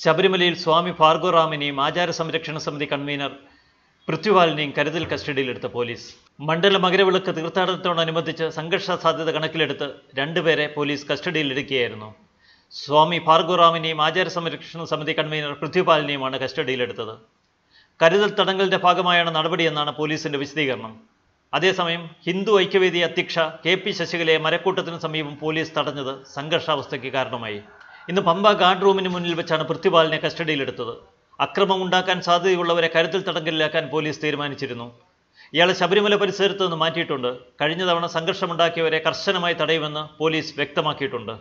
ശബരിമലയിൽ സ്വാമി ഭാർഗവറാമിനെയും ആചാര സംരക്ഷണ സമിതി കൺവീനർ പൃഥ്വിപാലിനെയും കരുതൽ കസ്റ്റഡിയിലെടുത്ത പോലീസ് മണ്ഡല മകരവിളക്ക് തീർത്ഥാടനത്തോടനുബന്ധിച്ച് സംഘർഷ സാധ്യത കണക്കിലെടുത്ത് രണ്ടുപേരെ പോലീസ് കസ്റ്റഡിയിലെടുക്കുകയായിരുന്നു സ്വാമി ഭാർഗവറാമിനെയും ആചാര സംരക്ഷണ സമിതി കൺവീനർ പൃഥ്വിപാലിനെയുമാണ് കസ്റ്റഡിയിലെടുത്തത് കരുതൽ തടങ്കലിന്റെ ഭാഗമായാണ് നടപടിയെന്നാണ് പോലീസിന്റെ വിശദീകരണം അതേസമയം ഹിന്ദു ഐക്യവേദി അധ്യക്ഷ കെ പി ശശികലയെ മരക്കൂട്ടത്തിന് സമീപം പോലീസ് തടഞ്ഞത് സംഘർഷാവസ്ഥയ്ക്ക് കാരണമായി ഇന്ന് പമ്പ ഗാർഡ് റൂമിന് മുന്നിൽ വെച്ചാണ് പൃഥ്വിപാലിനെ കസ്റ്റഡിയിലെടുത്തത് അക്രമം ഉണ്ടാക്കാൻ സാധ്യതയുള്ളവരെ കരുതൽ തടങ്കലിലാക്കാൻ പോലീസ് തീരുമാനിച്ചിരുന്നു ഇയാളെ ശബരിമല പരിസരത്ത് നിന്ന് മാറ്റിയിട്ടുണ്ട് കഴിഞ്ഞ തവണ സംഘർഷമുണ്ടാക്കിയവരെ കർശനമായി തടയുമെന്ന് പോലീസ് വ്യക്തമാക്കിയിട്ടുണ്ട്